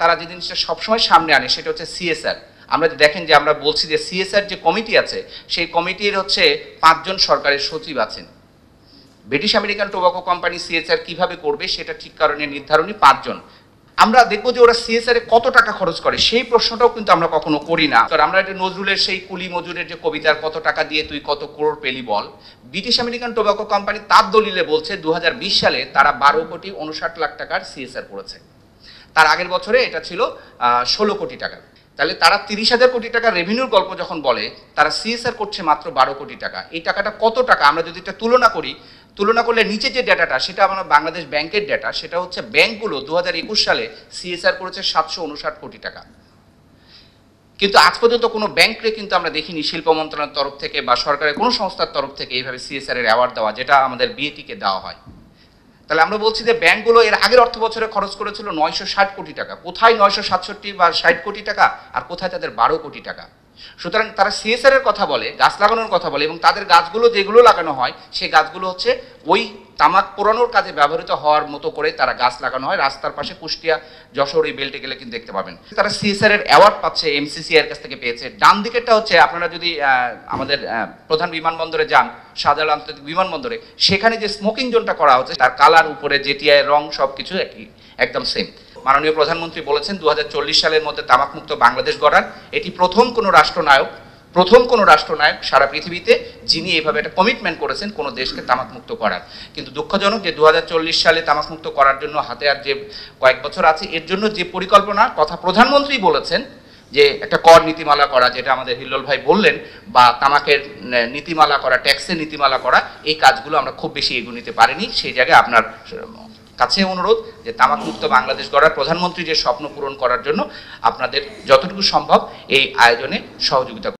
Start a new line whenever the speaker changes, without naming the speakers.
তারা যে জিনিসটা সবসময় সামনে আনে সেটা হচ্ছে সিএসআর আমরা দেখেন যে আমরা বলছি যে সিএসআর যে কমিটি আছে সেই কমিটির হচ্ছে পাঁচজন সরকারের সচিব আছেন British American tobacco company CSR কিভাবে করবে সেটা ঠিক কারণে নির্ধারণী পাঁচজন আমরা দেখবো যে ওরা সিএসআর এ কত টাকা খরচ করে সেই প্রশ্নটাও কিন্তু আমরা কখনো করি না কারণ আমরা এটা নজরুলের সেই কুলি মজুরের যে কবিতার কত টাকা দিয়ে তুই কত করোড় পেলি বল ব্রিটিশ আমেরিকান টোবাকো কোম্পানি তার দলিলে বলছে দু সালে তারা বারো কোটি উনষাট লাখ টাকার সিএসআর করেছে তার আগের বছরে এটা ছিল ষোলো কোটি টাকা তাহলে তারা তিরিশ হাজার কোটি টাকা রেভিনিউর গল্প যখন বলে তারা সিএসআর করছে মাত্র বারো কোটি টাকা এই টাকাটা কত টাকা আমরা যদি এটা তুলনা করি তুলনা করলে নিচে যে ডেটাটা সেটা আমরা বাংলাদেশ ব্যাংকের ডেটা সেটা হচ্ছে ব্যাংকগুলো দু সালে সিএসআর করেছে সাতশো উনষাট কোটি টাকা কিন্তু আজ পর্যন্ত কোনো ব্যাংককে কিন্তু আমরা দেখিনি শিল্প মন্ত্রণালয়ের তরফ থেকে বা সরকারের কোনো সংস্থার তরফ থেকে এইভাবে সিএসআর এর অ্যাওয়ার্ড দেওয়া যেটা আমাদের বিএটিকে দেওয়া হয় তাহলে আমরা বলছি যে ব্যাংকগুলো এর আগের অর্থ বছরে খরচ করেছিল নয়শো ষাট কোটি টাকা কোথায় নয়শো সাতষট্টি বা ষাট কোটি টাকা আর কোথায় তাদের বারো কোটি টাকা সুতরাং তারা সিএসআর এর কথা বলে গাছ লাগানোর কথা বলে এবং তাদের গাছগুলো যেগুলো লাগানো হয় সেই গাছগুলো হচ্ছে ওই তামাক পোড়ানোর কাজে ব্যবহৃত হওয়ার মতো করে তারা গাছ লাগানো হয় রাস্তার পাশে কুষ্টিয়া যশোর এই বেল্টে গেলে কিন্তু দেখতে পাবেন তারা সিএসআর এর অ্যাওয়ার্ড পাচ্ছে এমসিসিআর কাছ থেকে পেয়েছে ডান দিকেরটা হচ্ছে আপনারা যদি আমাদের প্রধান বিমানবন্দরে যান সাধারণ আন্তর্জাতিক বিমানবন্দরে সেখানে যে স্মোকিং জোনটা করা হচ্ছে তার কালার উপরে জেটিআই রং সব কিছু একই একদম সেম মাননীয় প্রধানমন্ত্রী বলেছেন দু সালের মধ্যে তামাকমুক্ত বাংলাদেশ গড়ার এটি প্রথম কোনো রাষ্ট্রনায়ক প্রথম কোনো রাষ্ট্রনায়ক সারা পৃথিবীতে যিনি এইভাবে একটা কমিটমেন্ট করেছেন কোনো দেশকে তামাকমুক্ত করার কিন্তু দুঃখজনক যে দু সালে তামাকমুক্ত করার জন্য হাতে আর যে কয়েক বছর আছে এর জন্য যে পরিকল্পনা কথা প্রধানমন্ত্রী বলেছেন যে একটা কর নীতিমালা করা যেটা আমাদের হিল্লল ভাই বললেন বা তামাকের নীতিমালা করা ট্যাক্সের নীতিমালা করা এই কাজগুলো আমরা খুব বেশি এগিয়ে নিতে পারিনি সেই জায়গায় আপনার কাছে অনুরোধ যে তামাক মুক্ত বাংলাদেশ গড়ার প্রধানমন্ত্রী যে স্বপ্ন পূরণ করার জন্য আপনাদের যতটুকু সম্ভব এই আয়োজনে সহযোগিতা